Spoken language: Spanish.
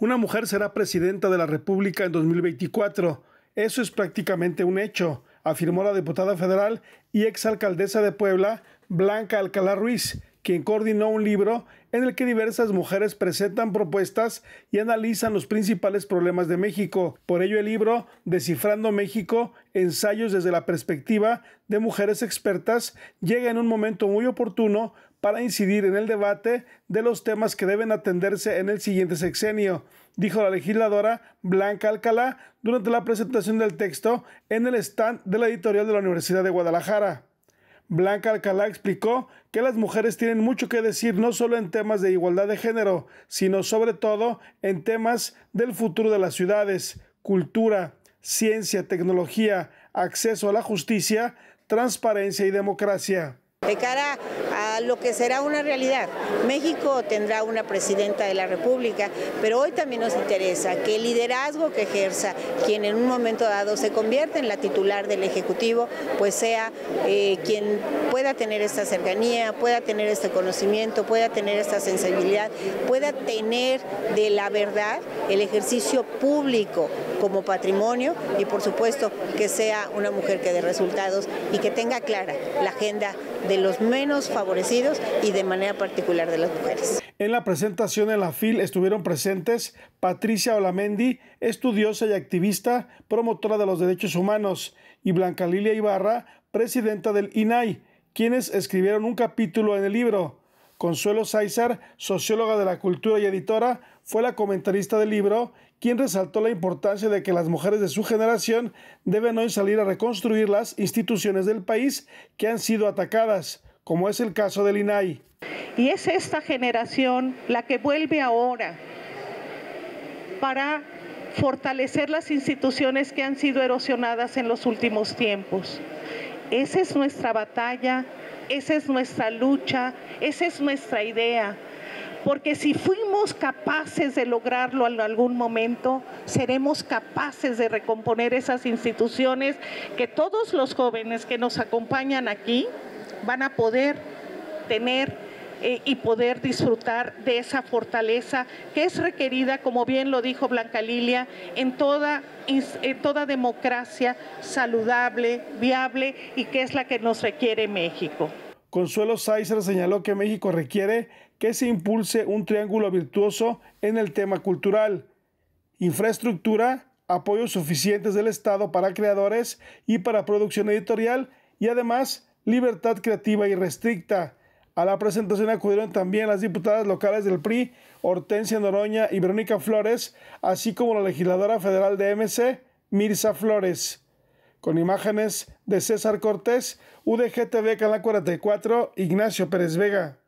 una mujer será presidenta de la República en 2024. Eso es prácticamente un hecho, afirmó la diputada federal y exalcaldesa de Puebla, Blanca Alcalá Ruiz, quien coordinó un libro en el que diversas mujeres presentan propuestas y analizan los principales problemas de México. Por ello el libro Descifrando México, ensayos desde la perspectiva de mujeres expertas, llega en un momento muy oportuno para incidir en el debate de los temas que deben atenderse en el siguiente sexenio, dijo la legisladora Blanca Alcalá durante la presentación del texto en el stand de la editorial de la Universidad de Guadalajara. Blanca Alcalá explicó que las mujeres tienen mucho que decir no solo en temas de igualdad de género, sino sobre todo en temas del futuro de las ciudades, cultura, ciencia, tecnología, acceso a la justicia, transparencia y democracia. De cara a lo que será una realidad, México tendrá una presidenta de la República, pero hoy también nos interesa que el liderazgo que ejerza quien en un momento dado se convierte en la titular del Ejecutivo, pues sea eh, quien pueda tener esta cercanía, pueda tener este conocimiento, pueda tener esta sensibilidad, pueda tener de la verdad el ejercicio público como patrimonio y por supuesto que sea una mujer que dé resultados y que tenga clara la agenda de los menos favorecidos y de manera particular de las mujeres. En la presentación en la FIL estuvieron presentes Patricia Olamendi, estudiosa y activista, promotora de los derechos humanos, y Blanca Lilia Ibarra, presidenta del INAI, quienes escribieron un capítulo en el libro. Consuelo Sáizar, socióloga de la cultura y editora, fue la comentarista del libro quien resaltó la importancia de que las mujeres de su generación deben hoy salir a reconstruir las instituciones del país que han sido atacadas, como es el caso del INAI. Y es esta generación la que vuelve ahora para fortalecer las instituciones que han sido erosionadas en los últimos tiempos. Esa es nuestra batalla, esa es nuestra lucha, esa es nuestra idea. Porque si fuimos capaces de lograrlo en algún momento, seremos capaces de recomponer esas instituciones que todos los jóvenes que nos acompañan aquí van a poder tener eh, y poder disfrutar de esa fortaleza que es requerida, como bien lo dijo Blanca Lilia, en en toda democracia saludable, viable y que es la que nos requiere México. Consuelo Saizer señaló que México requiere que se impulse un triángulo virtuoso en el tema cultural, infraestructura, apoyos suficientes del Estado para creadores y para producción editorial y además libertad creativa y restricta. A la presentación acudieron también las diputadas locales del PRI, Hortensia Noroña y Verónica Flores, así como la legisladora federal de MC, Mirza Flores con imágenes de César Cortés, TV Canal 44, Ignacio Pérez Vega.